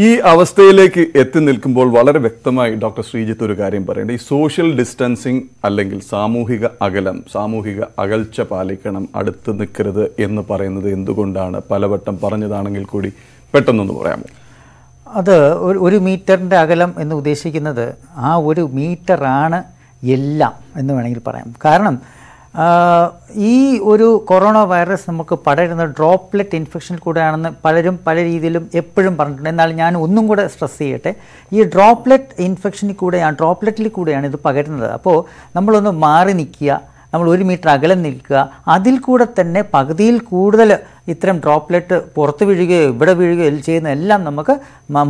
ഈ അവസ്ഥയിലേക്ക് എത്തി നിൽക്കുമ്പോൾ വളരെ വ്യക്തമായി ഡോക്ടർ ശ്രീജിത്ത് ഒരു കാര്യം പറയേണ്ടത് ഈ സോഷ്യൽ ഡിസ്റ്റൻസിങ് അല്ലെങ്കിൽ സാമൂഹിക അകലം സാമൂഹിക അകൽച്ച പാലിക്കണം അടുത്ത് നിൽക്കരുത് എന്ന് പറയുന്നത് എന്തുകൊണ്ടാണ് പലവട്ടം പറഞ്ഞതാണെങ്കിൽ കൂടി പെട്ടെന്നൊന്ന് പറയാമോ അത് ഒരു ഒരു മീറ്ററിൻ്റെ അകലം എന്ന് ഉദ്ദേശിക്കുന്നത് ആ ഒരു മീറ്ററാണ് എല്ലാം എന്ന് വേണമെങ്കിൽ പറയാം കാരണം ഈ ഒരു കൊറോണ വൈറസ് നമുക്ക് പടരുന്ന ഡ്രോപ്ലെറ്റ് ഇൻഫെക്ഷൻ കൂടെയാണെന്ന് പലരും പല രീതിയിലും എപ്പോഴും പറഞ്ഞിട്ടുണ്ട് എന്നാൽ ഞാൻ ഒന്നും കൂടെ സ്ട്രെസ് ചെയ്യട്ടെ ഈ ഡ്രോപ്ലെറ്റ് ഇൻഫെക്ഷനിൽ കൂടെയാണ് ഡ്രോപ്ലെറ്റിൽ കൂടെയാണ് ഇത് പകരുന്നത് അപ്പോൾ നമ്മളൊന്ന് മാറി നിൽക്കുക നമ്മൾ ഒരു മീറ്റർ അകലെ നിൽക്കുക അതിൽ കൂടെ തന്നെ പകുതിയിൽ കൂടുതൽ ഇത്തരം ഡ്രോപ്പ്ലെറ്റ് പുറത്ത് വീഴുകയോ ഇവിടെ വീഴുകയോ ചെയ്യുന്ന എല്ലാം നമുക്ക്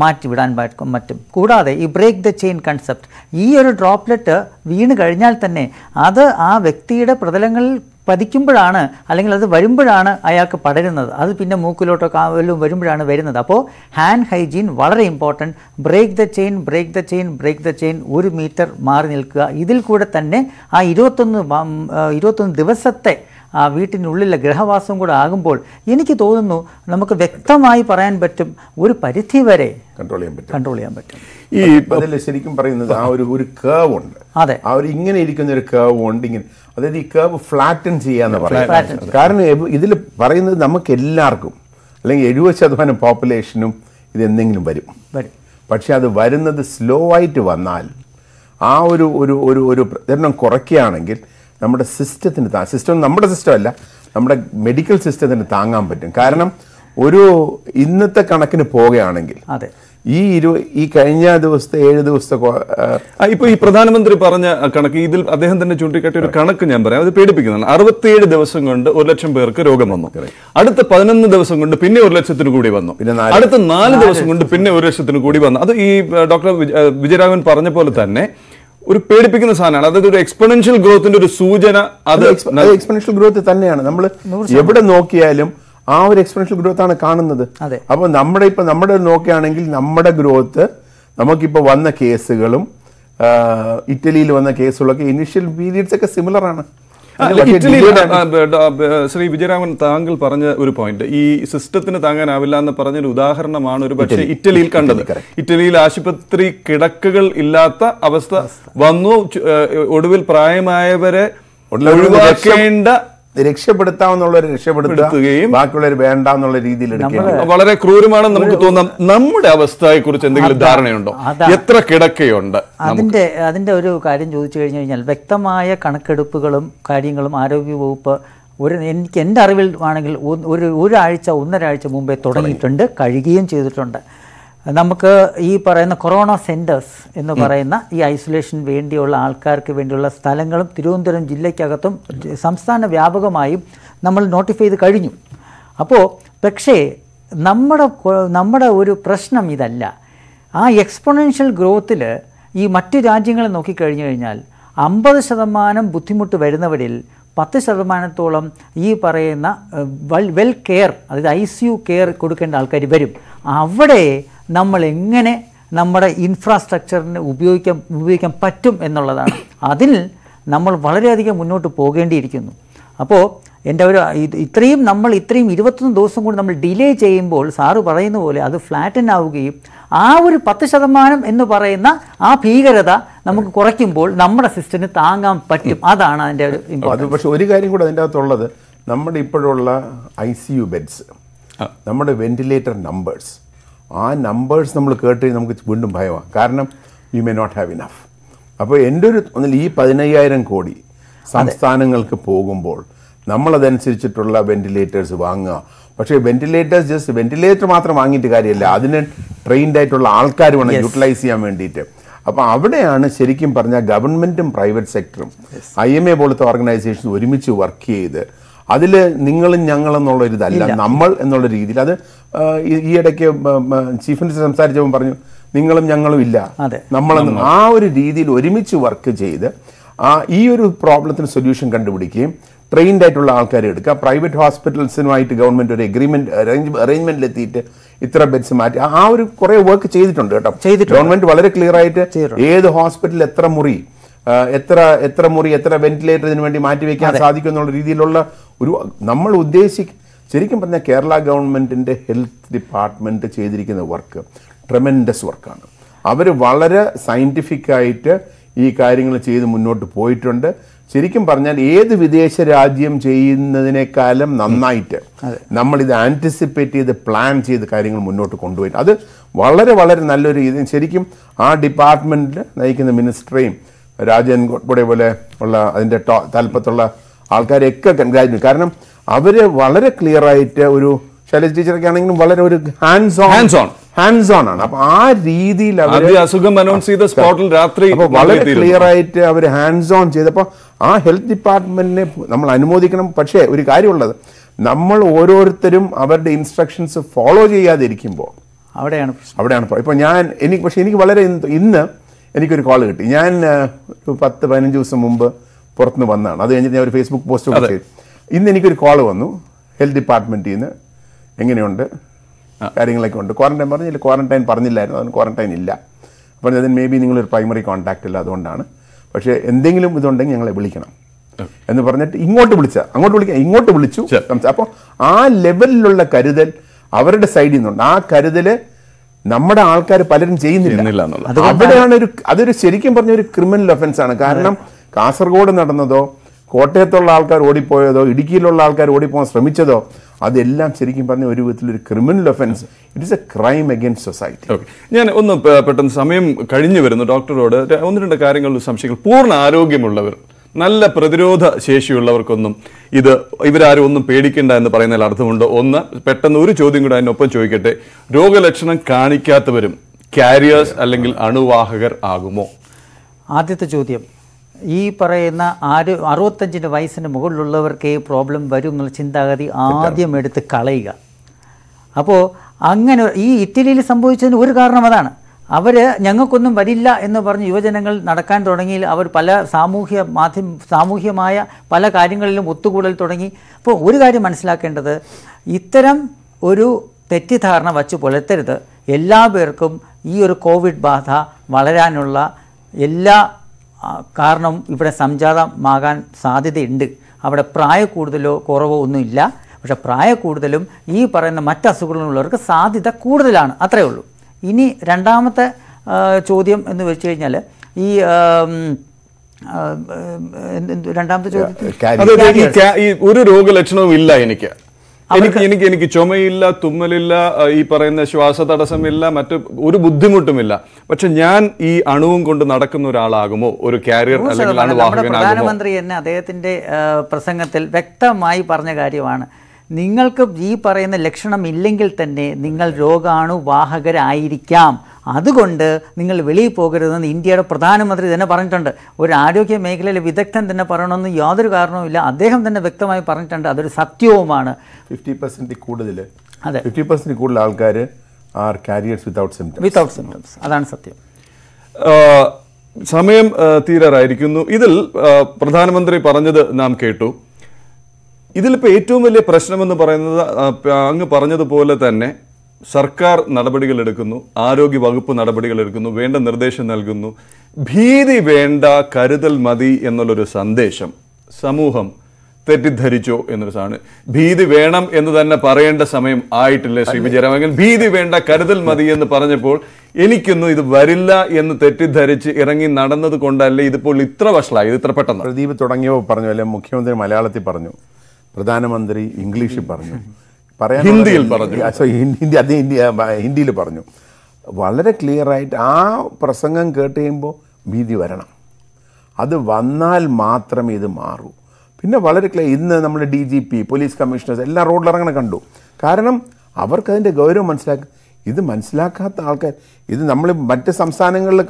മാറ്റിവിടാൻ പറ്റും കൂടാതെ ഈ ബ്രേക്ക് ദ ചെയിൻ കൺസെപ്റ്റ് ഈ ഒരു ഡ്രോപ്പ്ലെറ്റ് വീണ് കഴിഞ്ഞാൽ തന്നെ അത് ആ വ്യക്തിയുടെ പ്രതലങ്ങളിൽ പതിക്കുമ്പോഴാണ് അല്ലെങ്കിൽ അത് വരുമ്പോഴാണ് അയാൾക്ക് പടരുന്നത് അത് പിന്നെ മൂക്കിലോട്ടോ കാവലും വരുമ്പോഴാണ് വരുന്നത് അപ്പോൾ ഹാൻഡ് ഹൈജീൻ വളരെ important break the chain break the chain break the chain ഒരു മീറ്റർ മാറി നിൽക്കുക ഇതിൽ കൂടെ തന്നെ ആ ഇരുപത്തൊന്ന് ഇരുപത്തൊന്ന് ദിവസത്തെ ആ വീട്ടിനുള്ളിലെ ഗൃഹവാസം കൂടെ ആകുമ്പോൾ എനിക്ക് തോന്നുന്നു നമുക്ക് വ്യക്തമായി പറയാൻ പറ്റും ഒരു പരിധി വരെ കൺട്രോൾ ചെയ്യാൻ പറ്റും കൺട്രോൾ ചെയ്യാൻ പറ്റും ഈ അതിൽ ശരിക്കും പറയുന്നത് ആ ഒരു ഒരു കേവ് ഉണ്ട് അതെ ആ ഒരു ഇങ്ങനെ ഇരിക്കുന്ന ഒരു കേവ് ഉണ്ട് ഇങ്ങനെ അതായത് ഈ കേവ് ഫ്ലാറ്റൻ ചെയ്യാന്ന് പറയുന്നത് കാരണം ഇതിൽ പറയുന്നത് നമുക്ക് എല്ലാവർക്കും അല്ലെങ്കിൽ എഴുപത് ശതമാനം പോപ്പുലേഷനും ഇത് എന്തെങ്കിലും വരും വരും പക്ഷേ അത് വരുന്നത് സ്ലോ ആയിട്ട് വന്നാൽ ആ ഒരു ഒരു ഒരു പ്രചരണം കുറയ്ക്കുകയാണെങ്കിൽ നമ്മുടെ സിസ്റ്റത്തിന് താ സിസ്റ്റം നമ്മുടെ സിസ്റ്റം അല്ല നമ്മുടെ മെഡിക്കൽ സിസ്റ്റത്തിന് താങ്ങാൻ പറ്റും കാരണം ഒരു ഇന്നത്തെ കണക്കിന് പോകുകയാണെങ്കിൽ അതെ ഈ ഇരു ഈ കഴിഞ്ഞ ദിവസത്തെ ഏഴ് ദിവസത്തെ ഇപ്പൊ ഈ പ്രധാനമന്ത്രി പറഞ്ഞ കണക്ക് ഇതിൽ അദ്ദേഹം തന്നെ ചൂണ്ടിക്കാട്ടിയ ഒരു കണക്ക് ഞാൻ പറയാം അത് പേടിപ്പിക്കുന്നതാണ് അറുപത്തിയേഴ് ദിവസം കൊണ്ട് ഒരു ലക്ഷം പേർക്ക് രോഗം വന്നു അടുത്ത പതിനൊന്ന് ദിവസം കൊണ്ട് പിന്നെ ഒരു ലക്ഷത്തിന് കൂടി വന്നു പിന്നെ അടുത്ത നാല് ദിവസം കൊണ്ട് പിന്നെ ഒരു ലക്ഷത്തിന് കൂടി വന്നു അത് ഈ ഡോക്ടർ വിജയരാഘവൻ പറഞ്ഞ പോലെ തന്നെ ഒരു പേടിപ്പിക്കുന്ന സാധനമാണ് അതായത് ഒരു എക്സ്പെനൻഷ്യൽ ഗ്രോത്തിന്റെ ഒരു സൂചന അത് എക്സ്പെനൻഷ്യൽ ഗ്രോത്ത് തന്നെയാണ് നമ്മൾ എവിടെ നോക്കിയാലും ആ ഒരു എക്സ്പെനൻഷ്യൽ ഗ്രോത്ത് ആണ് കാണുന്നത് അപ്പോൾ നമ്മുടെ ഇപ്പൊ നമ്മുടെ നോക്കുകയാണെങ്കിൽ നമ്മുടെ ഗ്രോത്ത് നമുക്കിപ്പോ വന്ന കേസുകളും ഇറ്റലിയിൽ വന്ന കേസുകളൊക്കെ ഇനിഷ്യൽ പീരീഡ്സ് ഒക്കെ സിമിലർ ആണ് ശ്രീ വിജയരാമൻ താങ്കൾ പറഞ്ഞ ഒരു പോയിന്റ് ഈ സിസ്റ്റത്തിന് താങ്ങാനാവില്ല എന്ന് പറഞ്ഞൊരു ഉദാഹരണമാണ് ഒരു പക്ഷേ ഇറ്റലിയിൽ കണ്ടത് ഇറ്റലിയിൽ ആശുപത്രി കിടക്കുകൾ ഇല്ലാത്ത അവസ്ഥ വന്നു ഒടുവിൽ പ്രായമായവരെ ഒഴിവാക്കേണ്ട രക്ഷപ്പെടുത്താമെന്നുള്ളവർ രക്ഷപ്പെടുത്തുകയും ബാക്കിയുള്ളവർ വേണ്ട എന്നുള്ള രീതിയിൽ വളരെ ക്രൂരമാണെന്ന് നമുക്ക് തോന്നാം നമ്മുടെ അവസ്ഥയെ കുറിച്ച് എന്തെങ്കിലും ധാരണയുണ്ടോ എത്ര കിടക്കയുണ്ട് അതിന്റെ അതിന്റെ ഒരു കാര്യം ചോദിച്ചു കഴിഞ്ഞു കഴിഞ്ഞാൽ വ്യക്തമായ കണക്കെടുപ്പുകളും കാര്യങ്ങളും ആരോഗ്യ വകുപ്പ് ഒരു എനിക്ക് എൻ്റെ അറിവിൽ ആണെങ്കിൽ ഒരു ഒരാഴ്ച ഒന്നരാഴ്ച മുമ്പേ തുടങ്ങിയിട്ടുണ്ട് കഴിയുകയും ചെയ്തിട്ടുണ്ട് നമുക്ക് ഈ പറയുന്ന കൊറോണ സെൻറ്റേഴ്സ് എന്ന് പറയുന്ന ഈ ഐസൊലേഷൻ വേണ്ടിയുള്ള ആൾക്കാർക്ക് വേണ്ടിയുള്ള സ്ഥലങ്ങളും തിരുവനന്തപുരം ജില്ലയ്ക്കകത്തും സംസ്ഥാന വ്യാപകമായും നമ്മൾ നോട്ടിഫൈ ചെയ്ത് കഴിഞ്ഞു അപ്പോൾ പക്ഷേ നമ്മുടെ നമ്മുടെ ഒരു പ്രശ്നം ഇതല്ല ആ എക്സ്പൊണൻഷ്യൽ ഗ്രോത്തിൽ ഈ മറ്റു രാജ്യങ്ങളെ നോക്കിക്കഴിഞ്ഞു കഴിഞ്ഞാൽ അമ്പത് ശതമാനം ബുദ്ധിമുട്ട് വരുന്നവരിൽ പത്ത് ശതമാനത്തോളം ഈ പറയുന്ന വെൽ വെൽ കെയർ അതായത് ഐ സി യു കെയർ കൊടുക്കേണ്ട ആൾക്കാർ വരും അവിടെ നമ്മൾ എങ്ങനെ നമ്മുടെ ഇൻഫ്രാസ്ട്രക്ചറിനെ ഉപയോഗിക്കാൻ ഉപയോഗിക്കാൻ പറ്റും എന്നുള്ളതാണ് അതിൽ നമ്മൾ വളരെയധികം മുന്നോട്ട് പോകേണ്ടിയിരിക്കുന്നു അപ്പോൾ എൻ്റെ ഒരു ഇത്രയും നമ്മൾ ഇത്രയും ഇരുപത്തൊന്ന് ദിവസം കൊണ്ട് നമ്മൾ ഡിലേ ചെയ്യുമ്പോൾ സാറ് പറയുന്ന പോലെ അത് ഫ്ലാറ്റൻ ആവുകയും ആ ഒരു പത്ത് ശതമാനം എന്ന് പറയുന്ന ആ ഭീകരത നമുക്ക് കുറയ്ക്കുമ്പോൾ നമ്മുടെ സിസ്റ്റത്തിന് താങ്ങാൻ പറ്റും അതാണ് അതിൻ്റെ ഒരു അത് പക്ഷെ ഒരു കാര്യം കൂടെ അതിൻ്റെ അകത്തുള്ളത് നമ്മുടെ ഇപ്പോഴുള്ള ഐ സി യു ബെഡ്സ് നമ്മുടെ വെന്റിലേറ്റർ നമ്പേഴ്സ് ആ നമ്പേഴ്സ് നമ്മൾ കേട്ട് നമുക്ക് വീണ്ടും ഭയമാണ് കാരണം you may not have enough അപ്പോൾ എൻ്റെ ഒരു ഒന്നിൽ ഈ പതിനയ്യായിരം കോടി സംസ്ഥാനങ്ങൾക്ക് പോകുമ്പോൾ നമ്മളതനുസരിച്ചിട്ടുള്ള വെന്റിലേറ്റേഴ്സ് വാങ്ങുക പക്ഷേ വെന്റിലേറ്റേഴ്സ് ജസ്റ്റ് വെന്റിലേറ്റർ മാത്രം വാങ്ങിയിട്ട് കാര്യമല്ല അതിന് ട്രെയിൻഡ് ആയിട്ടുള്ള ആൾക്കാർ വേണം യൂട്ടിലൈസ് ചെയ്യാൻ വേണ്ടിയിട്ട് അപ്പോൾ അവിടെയാണ് ശരിക്കും പറഞ്ഞാൽ ഗവൺമെൻറ്റും പ്രൈവറ്റ് സെക്ടറും ഐ എം എ പോലത്തെ ഓർഗനൈസേഷൻസ് ഒരുമിച്ച് വർക്ക് ചെയ്ത് അതിൽ നിങ്ങളും ഞങ്ങളെന്നുള്ള ഒരിതല്ല നമ്മൾ എന്നുള്ള രീതിയിൽ അത് ഈ ഇടയ്ക്ക് ചീഫ് മിനിസ്റ്റർ സംസാരിച്ചപ്പോൾ പറഞ്ഞു നിങ്ങളും ഞങ്ങളും ഇല്ല നമ്മളെന്ന് ആ ഒരു രീതിയിൽ ഒരുമിച്ച് വർക്ക് ചെയ്ത് ആ ഈ ഒരു പ്രോബ്ലത്തിന് സൊല്യൂഷൻ കണ്ടുപിടിക്കുകയും ട്രെയിൻഡ് ആയിട്ടുള്ള ആൾക്കാരെ എടുക്കുക പ്രൈവറ്റ് ഹോസ്പിറ്റൽസിനുമായിട്ട് ഗവൺമെന്റ് ഒരു എഗ്രിമെന്റ് അറേഞ്ച്മെന്റിൽ എത്തിയിട്ട് ഇത്ര ബെഡ്സ് മാറ്റി ആ ഒരു കുറെ വർക്ക് ചെയ്തിട്ടുണ്ട് കേട്ടോ ഗവൺമെന്റ് വളരെ ക്ലിയർ ആയിട്ട് ഏത് ഹോസ്പിറ്റലിൽ എത്ര മുറി എത്ര എത്ര മുറി എത്ര വെന്റിലേറ്റർ ഇതിനു വേണ്ടി മാറ്റിവെക്കാൻ സാധിക്കും എന്നുള്ള രീതിയിലുള്ള ഒരു നമ്മൾ ഉദ്ദേശി ശരിക്കും പറഞ്ഞാൽ കേരള ഗവൺമെന്റിന്റെ ഹെൽത്ത് ഡിപ്പാർട്ട്മെന്റ് ചെയ്തിരിക്കുന്ന വർക്ക് ട്രെമെൻഡസ് വർക്കാണ് അവർ വളരെ സയൻറ്റിഫിക്കായിട്ട് ഈ കാര്യങ്ങൾ ചെയ്ത് മുന്നോട്ട് പോയിട്ടുണ്ട് ശരിക്കും പറഞ്ഞാൽ ഏത് വിദേശ രാജ്യം ചെയ്യുന്നതിനേക്കാളും നന്നായിട്ട് നമ്മൾ ഇത് ആൻറ്റിസിപ്പേറ്റ് ചെയ്ത് പ്ലാൻ ചെയ്ത് കാര്യങ്ങൾ മുന്നോട്ട് കൊണ്ടുപോയി അത് വളരെ വളരെ നല്ലൊരു ഇത് ശരിക്കും ആ ഡിപ്പാർട്ട്മെൻറ്റിൽ നയിക്കുന്ന മിനിസ്റ്ററേയും രാജൻ ഗോഡ്ബോഡെ പോലെ ഉള്ള അതിൻ്റെ ടോ താല്പത്തുള്ള ആൾക്കാരെയൊക്കെ കൺഗ്രാജുലേറ്റ് കാരണം അവർ വളരെ ക്ലിയർ ആയിട്ട് ഒരു ശൈലജ് ടീച്ചറൊക്കെ ആണെങ്കിലും വളരെ ഒരു hands on hands on hands on ആണ് അപ്പൊ ആ രീതിയിൽ അസുഖം അനൗൺസ് ചെയ്ത സ്പോട്ടിൽ രാത്രി വളരെ ക്ലിയർ ആയിട്ട് അവർ ഹാൻഡ്സ് ഓൺ ചെയ്തപ്പോൾ ആ ഹെൽത്ത് ഡിപ്പാർട്ട്മെന്റിനെ നമ്മൾ അനുമോദിക്കണം പക്ഷേ ഒരു കാര്യമുള്ളത് നമ്മൾ ഓരോരുത്തരും അവരുടെ ഇൻസ്ട്രക്ഷൻസ് ഫോളോ ചെയ്യാതിരിക്കുമ്പോൾ അവിടെയാണ് അവിടെയാണ് ഇപ്പൊ ഞാൻ എനിക്ക് പക്ഷേ എനിക്ക് വളരെ ഇന്ന് എനിക്കൊരു കോൾ കിട്ടി ഞാൻ ഒരു പത്ത് പതിനഞ്ച് ദിവസം മുമ്പ് പുറത്തുനിന്ന് വന്നതാണ് അത് കഴിഞ്ഞിട്ട് ഞാൻ ഒരു ഫേസ്ബുക്ക് പോസ്റ്റ് ഒക്കെ ചെയ്തു ഇന്ന് എനിക്കൊരു കോൾ വന്നു ഹെൽത്ത് ഡിപ്പാർട്ട്മെൻറ്റിൽ നിന്ന് എങ്ങനെയുണ്ട് കാര്യങ്ങളൊക്കെ ഉണ്ട് ക്വാറന്റൈൻ പറഞ്ഞില്ല ക്വാറന്റൈൻ പറഞ്ഞില്ലായിരുന്നു അതിന് ക്വാറന്റൈൻ ഇല്ല അപ്പോൾ അതിന് മേ ബി നിങ്ങളൊരു പ്രൈമറി കോൺടാക്റ്റ് ഇല്ല അതുകൊണ്ടാണ് പക്ഷേ എന്തെങ്കിലും ഇതുണ്ടെങ്കിൽ ഞങ്ങളെ വിളിക്കണം എന്ന് പറഞ്ഞിട്ട് ഇങ്ങോട്ട് വിളിച്ച അങ്ങോട്ട് വിളിക്കാം ഇങ്ങോട്ട് വിളിച്ചു അപ്പോൾ ആ ലെവലിലുള്ള കരുതൽ അവരുടെ സൈഡിൽ നിന്നുണ്ട് ആ കരുതൽ നമ്മുടെ ആൾക്കാർ പലരും ചെയ്യുന്നില്ല അവിടെയാണ് ഒരു അതൊരു ശരിക്കും പറഞ്ഞ ഒരു ക്രിമിനൽ ഒഫൻസ് ആണ് കാരണം കാസർഗോഡ് നടന്നതോ കോട്ടയത്തുള്ള ആൾക്കാർ ഓടിപ്പോയതോ ഇടുക്കിയിലുള്ള ആൾക്കാർ ഓടിപ്പോകാൻ ശ്രമിച്ചതോ അതെല്ലാം ശരിക്കും പറഞ്ഞ ഒരു ഒരു criminal offence it is a crime against society okay ഞാൻ ഒന്ന് പെട്ടെന്ന് സമയം കഴിഞ്ഞു വരുന്നു ഡോക്ടറോട് ഒന്ന് രണ്ട് കാര്യങ്ങളിൽ സംശയങ്ങൾ പൂർണ്ണ ആരോഗ്യമുള്ളവർ നല്ല പ്രതിരോധ ശേഷിയുള്ളവർക്കൊന്നും ഇത് ഇവരാരും ഒന്നും പേടിക്കേണ്ട എന്ന് പറയുന്നതിൽ അർത്ഥമുണ്ട് ഒന്ന് പെട്ടെന്ന് ഒരു ചോദ്യം കൂടെ അതിനൊപ്പം ചോദിക്കട്ടെ രോഗലക്ഷണം കാണിക്കാത്തവരും കാരിയേഴ്സ് അല്ലെങ്കിൽ അണുവാഹകർ ആകുമോ ആദ്യത്തെ ചോദ്യം ഈ പറയുന്ന ആര് അറുപത്തഞ്ചിൻ്റെ വയസ്സിന് മുകളിലുള്ളവർക്ക് ഈ പ്രോബ്ലം വരും എന്നുള്ള ചിന്താഗതി ആദ്യം എടുത്ത് കളയുക അപ്പോൾ അങ്ങനെ ഈ ഇറ്റലിയിൽ സംഭവിച്ചതിന് ഒരു കാരണം അതാണ് അവർ ഞങ്ങൾക്കൊന്നും വരില്ല എന്ന് പറഞ്ഞ് യുവജനങ്ങൾ നടക്കാൻ തുടങ്ങി അവർ പല സാമൂഹ്യ മാധ്യമ സാമൂഹ്യമായ പല കാര്യങ്ങളിലും ഒത്തുകൂടൽ തുടങ്ങി അപ്പോൾ ഒരു കാര്യം മനസ്സിലാക്കേണ്ടത് ഇത്തരം ഒരു തെറ്റിദ്ധാരണ വച്ച് പുലർത്തരുത് എല്ലാ പേർക്കും ഈ ഒരു കോവിഡ് ബാധ വളരാനുള്ള എല്ലാ കാരണം ഇവിടെ സംജാതമാകാൻ സാധ്യതയുണ്ട് അവിടെ പ്രായ കൂടുതലോ കുറവോ ഒന്നുമില്ല പക്ഷേ പ്രായ കൂടുതലും ഈ പറയുന്ന മറ്റ് അസുഖങ്ങളുള്ളവർക്ക് സാധ്യത കൂടുതലാണ് അത്രയേ ഉള്ളൂ ഇനി രണ്ടാമത്തെ ചോദ്യം എന്ന് വെച്ച് കഴിഞ്ഞാൽ ഈ രണ്ടാമത്തെ ചോദ്യം ഒരു രോഗലക്ഷണവും ഇല്ല എനിക്ക് എനിക്ക് എനിക്ക് എനിക്ക് ചുമയില്ല തുമ്മലില്ല ഈ പറയുന്ന ശ്വാസ തടസ്സമില്ല മറ്റ് ഒരു ബുദ്ധിമുട്ടുമില്ല പക്ഷെ ഞാൻ ഈ അണുവും കൊണ്ട് നടക്കുന്ന ഒരാളാകുമോ ഒരു കാരിയർ അല്ലെങ്കിൽ പ്രധാനമന്ത്രി എന്നെ അദ്ദേഹത്തിന്റെ പ്രസംഗത്തിൽ വ്യക്തമായി പറഞ്ഞ കാര്യമാണ് നിങ്ങൾക്ക് ഈ പറയുന്ന ലക്ഷണം ഇല്ലെങ്കിൽ തന്നെ നിങ്ങൾ രോഗാണുവാഹകരായിരിക്കാം അതുകൊണ്ട് നിങ്ങൾ വെളിയിൽ പോകരുതെന്ന് ഇന്ത്യയുടെ പ്രധാനമന്ത്രി തന്നെ പറഞ്ഞിട്ടുണ്ട് ഒരു ആരോഗ്യ മേഖലയിലെ വിദഗ്ധൻ തന്നെ പറയണമെന്ന് യാതൊരു കാരണവുമില്ല അദ്ദേഹം തന്നെ വ്യക്തമായി പറഞ്ഞിട്ടുണ്ട് അതൊരു സത്യവുമാണ് ഫിഫ്റ്റി പെർസെൻറ്റ് കൂടുതൽ അതെ ഫിഫ്റ്റി പെർസെൻറ്റ് കൂടുതൽ ആൾക്കാർ are carriers without symptoms without symptoms അതാണ് സത്യം സമയം തീരാറായിരിക്കുന്നു ഇതിൽ പ്രധാനമന്ത്രി പറഞ്ഞത് നാം കേട്ടു ഇതിലിപ്പോൾ ഏറ്റവും വലിയ പ്രശ്നമെന്ന് പറയുന്നത് അങ്ങ് പറഞ്ഞതുപോലെ തന്നെ സർക്കാർ നടപടികൾ എടുക്കുന്നു ആരോഗ്യ വകുപ്പ് നടപടികൾ എടുക്കുന്നു വേണ്ട നിർദ്ദേശം നൽകുന്നു ഭീതി വേണ്ട കരുതൽ മതി എന്നുള്ളൊരു സന്ദേശം സമൂഹം തെറ്റിദ്ധരിച്ചോ എന്നൊരു സാധനം ഭീതി വേണം എന്ന് തന്നെ പറയേണ്ട സമയം ആയിട്ടില്ലേ ശ്രീ വിജയരാമെങ്കിൽ ഭീതി വേണ്ട കരുതൽ മതി എന്ന് പറഞ്ഞപ്പോൾ എനിക്കൊന്നും ഇത് വരില്ല എന്ന് തെറ്റിദ്ധരിച്ച് ഇറങ്ങി നടന്നത് കൊണ്ടല്ലേ ഇതിപ്പോൾ ഇത്ര വഷളായി ഇത് ഇത്ര പെട്ടെന്ന് പ്രദീപ് തുടങ്ങിയോ പറഞ്ഞു അല്ലെ മുഖ്യമന്ത്രി മലയാളത്തിൽ പറഞ്ഞു പ്രധാനമന്ത്രി ഇംഗ്ലീഷിൽ പറഞ്ഞു പറയാൻ ഹിന്ദിയിൽ പറഞ്ഞു ഹിന്ദി അത് ഹിന്ദിയിൽ പറഞ്ഞു വളരെ ക്ലിയർ ആയിട്ട് ആ പ്രസംഗം കേട്ട് കഴിയുമ്പോൾ ഭീതി വരണം അത് വന്നാൽ മാത്രമേ ഇത് മാറൂ പിന്നെ വളരെ ക്ലിയർ ഇന്ന് നമ്മുടെ D G P police commissioners എല്ലാം റോഡിലിറങ്ങണ കണ്ടു കാരണം അവർക്കതിൻ്റെ ഗൗരവം മനസ്സിലാക്കുക ഇത് മനസ്സിലാക്കാത്ത ആൾക്കാർ ഇത് നമ്മൾ മറ്റ് സംസ്ഥാനങ്ങളിൽ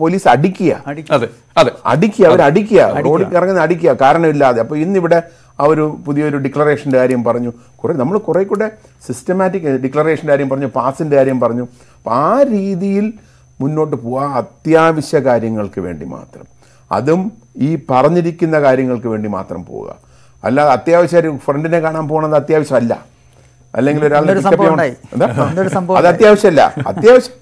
പോലീസ് അടിക്കുക അടിക്കുക അവർ അടിക്കുക റോഡിൽ ഇറങ്ങുന്ന അടിക്കുക കാരണമില്ലാതെ അപ്പോൾ ഇന്നിവിടെ ആ ഒരു പുതിയൊരു ഡിക്ലറേഷൻ്റെ കാര്യം പറഞ്ഞു കുറേ നമ്മൾ കുറേ കൂടെ സിസ്റ്റമാറ്റിക് ഡിക്ലറേഷൻ്റെ കാര്യം പറഞ്ഞു പാസിൻ്റെ കാര്യം പറഞ്ഞു അപ്പോൾ ആ രീതിയിൽ മുന്നോട്ട് പോകുക അത്യാവശ്യ കാര്യങ്ങൾക്ക് വേണ്ടി മാത്രം അതും ഈ പറഞ്ഞിരിക്കുന്ന കാര്യങ്ങൾക്ക് വേണ്ടി മാത്രം പോവുക അല്ലാതെ അത്യാവശ്യം ഒരു ഫ്രണ്ടിനെ കാണാൻ പോകുന്നത് അത്യാവശ്യമല്ല അല്ലെങ്കിൽ ഒരാളുടെ അത് അത്യാവശ്യമല്ല അത്യാവശ്യം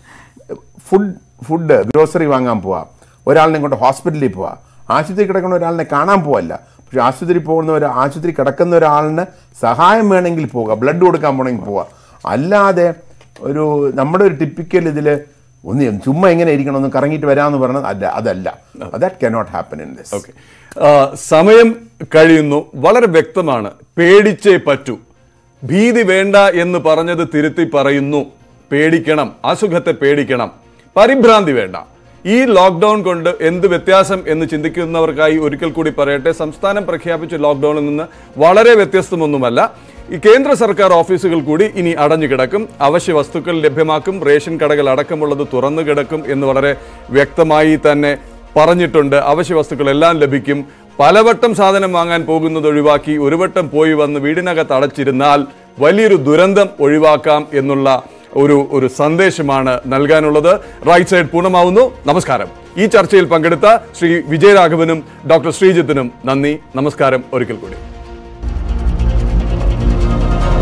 ഫുഡ് ഫുഡ് ഗ്രോസറി വാങ്ങാൻ പോവാം ഒരാളിനെ കൊണ്ട് ഹോസ്പിറ്റലിൽ പോവാം ആശുപത്രി കിടക്കുന്ന ഒരാളിനെ കാണാൻ പോവല്ല പക്ഷെ ആശുപത്രി പോകുന്ന ഒരു ആശുപത്രി കിടക്കുന്ന ഒരാളിന് സഹായം വേണമെങ്കിൽ പോകുക ബ്ലഡ് കൊടുക്കാൻ പോകണമെങ്കിൽ പോവുക അല്ലാതെ ഒരു നമ്മുടെ ഒരു ടിപ്പിക്കൽ ഇതിൽ ഒന്ന് ചുമ്മാ എങ്ങനെ ഇരിക്കണം ഒന്ന് കറങ്ങിയിട്ട് വരാമെന്ന് പറഞ്ഞത് അല്ല അതല്ല that cannot happen in this okay സമയം കഴിയുന്നു വളരെ വ്യക്തമാണ് പേടിച്ചേ പറ്റൂ ഭീതി വേണ്ട എന്ന് പറഞ്ഞത് തിരുത്തി പറയുന്നു പേടിക്കണം അസുഖത്തെ പേടിക്കണം പരിഭ്രാന്തി വേണ്ട ഈ ലോക്ക്ഡൌൺ കൊണ്ട് എന്ത് വ്യത്യാസം എന്ന് ചിന്തിക്കുന്നവർക്കായി ഒരിക്കൽ കൂടി പറയട്ടെ സംസ്ഥാനം പ്രഖ്യാപിച്ച ലോക്ക്ഡൌണിൽ നിന്ന് വളരെ വ്യത്യസ്തമൊന്നുമല്ല ഈ കേന്ദ്ര സർക്കാർ ഓഫീസുകൾ കൂടി ഇനി അടഞ്ഞു കിടക്കും അവശ്യ വസ്തുക്കൾ ലഭ്യമാക്കും റേഷൻ കടകൾ അടക്കമുള്ളത് തുറന്നു കിടക്കും എന്ന് വളരെ വ്യക്തമായി തന്നെ പറഞ്ഞിട്ടുണ്ട് അവശ്യ വസ്തുക്കളെല്ലാം ലഭിക്കും പലവട്ടം സാധനം വാങ്ങാൻ പോകുന്നത് ഒഴിവാക്കി ഒരു വട്ടം പോയി വന്ന് വീടിനകത്ത് അടച്ചിരുന്നാൽ വലിയൊരു ദുരന്തം ഒഴിവാക്കാം എന്നുള്ള ഒരു ഒരു സന്ദേശമാണ് നൽകാനുള്ളത് റൈറ്റ് സൈഡ് പൂർണ്ണമാവുന്നു നമസ്കാരം ഈ ചർച്ചയിൽ പങ്കെടുത്ത ശ്രീ വിജയരാഘവനും ഡോക്ടർ ശ്രീജിത്തിനും നന്ദി നമസ്കാരം ഒരിക്കൽ കൂടി